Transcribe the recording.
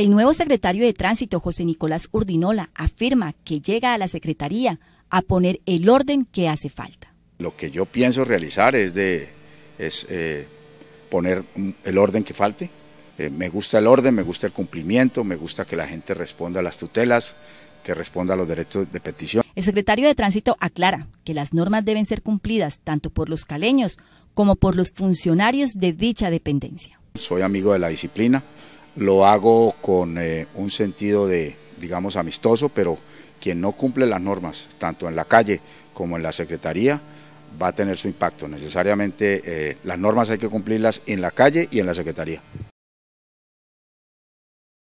El nuevo secretario de Tránsito, José Nicolás Urdinola, afirma que llega a la Secretaría a poner el orden que hace falta. Lo que yo pienso realizar es, de, eh, poner el orden que falte. Eh, me gusta el orden, me gusta el cumplimiento, me gusta que la gente responda a las tutelas, que responda a los derechos de petición. El secretario de Tránsito aclara que las normas deben ser cumplidas tanto por los caleños como por los funcionarios de dicha dependencia. Soy amigo de la disciplina, lo hago con eh, un sentido de, digamos, amistoso, pero quien no cumple las normas, tanto en la calle como en la Secretaría, va a tener su impacto. Necesariamente eh, las normas hay que cumplirlas en la calle y en la Secretaría.